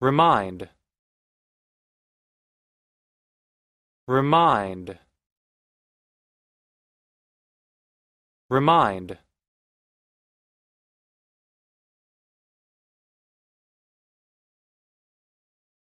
Remind Remind Remind